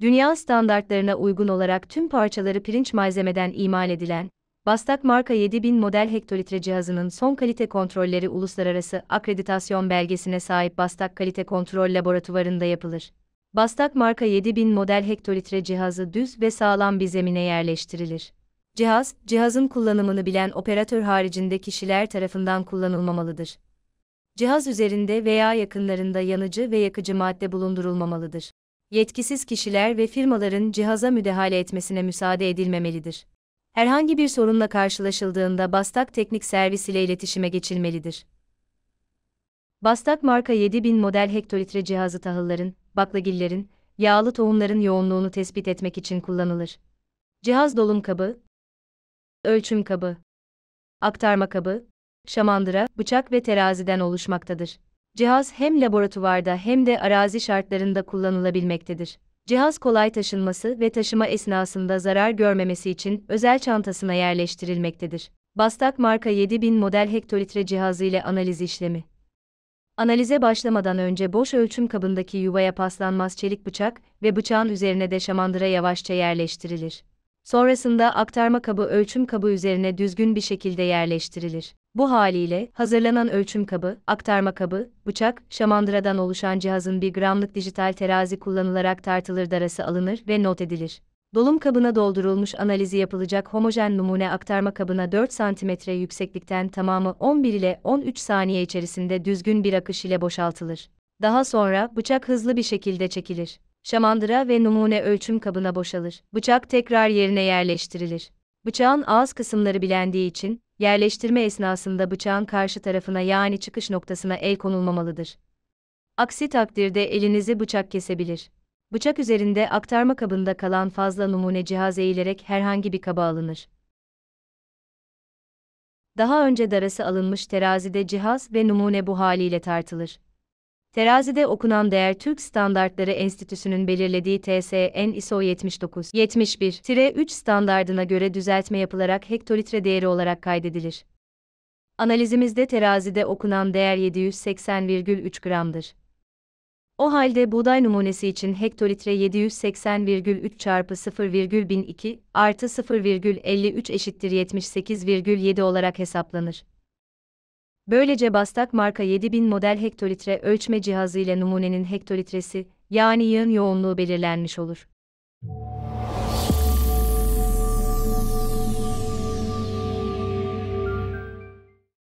dünya standartlarına uygun olarak tüm parçaları pirinç malzemeden imal edilen, Bastak marka 7000 model hektolitre cihazının son kalite kontrolleri uluslararası akreditasyon belgesine sahip Bastak Kalite Kontrol Laboratuvarı'nda yapılır. Bastak marka 7000 model hektolitre cihazı düz ve sağlam bir zemine yerleştirilir. Cihaz, cihazın kullanımını bilen operatör haricinde kişiler tarafından kullanılmamalıdır. Cihaz üzerinde veya yakınlarında yanıcı ve yakıcı madde bulundurulmamalıdır yetkisiz kişiler ve firmaların cihaza müdahale etmesine müsaade edilmemelidir. Herhangi bir sorunla karşılaşıldığında Bastak Teknik Servis ile iletişime geçilmelidir. Bastak marka 7000 model hektolitre cihazı tahılların, baklagillerin, yağlı tohumların yoğunluğunu tespit etmek için kullanılır. Cihaz dolum kabı, ölçüm kabı, aktarma kabı, şamandıra, bıçak ve teraziden oluşmaktadır. Cihaz hem laboratuvarda hem de arazi şartlarında kullanılabilmektedir. Cihaz kolay taşınması ve taşıma esnasında zarar görmemesi için özel çantasına yerleştirilmektedir. Bastak marka 7000 model hektolitre cihazı ile analiz işlemi. Analize başlamadan önce boş ölçüm kabındaki yuvaya paslanmaz çelik bıçak ve bıçağın üzerine de şamandıra yavaşça yerleştirilir. Sonrasında aktarma kabı ölçüm kabı üzerine düzgün bir şekilde yerleştirilir. Bu haliyle hazırlanan ölçüm kabı, aktarma kabı, bıçak, şamandıradan oluşan cihazın bir gramlık dijital terazi kullanılarak tartılır darası alınır ve not edilir. Dolum kabına doldurulmuş analizi yapılacak homojen numune aktarma kabına 4 cm yükseklikten tamamı 11 ile 13 saniye içerisinde düzgün bir akış ile boşaltılır. Daha sonra bıçak hızlı bir şekilde çekilir. Şamandıra ve numune ölçüm kabına boşalır. Bıçak tekrar yerine yerleştirilir. Bıçağın ağız kısımları bilendiği için yerleştirme esnasında bıçağın karşı tarafına yani çıkış noktasına el konulmamalıdır. Aksi takdirde elinizi bıçak kesebilir. Bıçak üzerinde aktarma kabında kalan fazla numune cihaz eğilerek herhangi bir kaba alınır. Daha önce darası alınmış terazide cihaz ve numune bu haliyle tartılır. Terazide okunan değer Türk Standartları Enstitüsü'nün belirlediği TSN ISO 79-71-3 standardına göre düzeltme yapılarak hektolitre değeri olarak kaydedilir. Analizimizde terazide okunan değer 780,3 gramdır. O halde buğday numunesi için hektolitre 780,3 çarpı 0,1002 artı 0,53 eşittir 78,7 olarak hesaplanır. Böylece Bastak marka 7000 model hektolitre ölçme cihazı ile numunenin hektolitresi, yani yığın yoğunluğu belirlenmiş olur.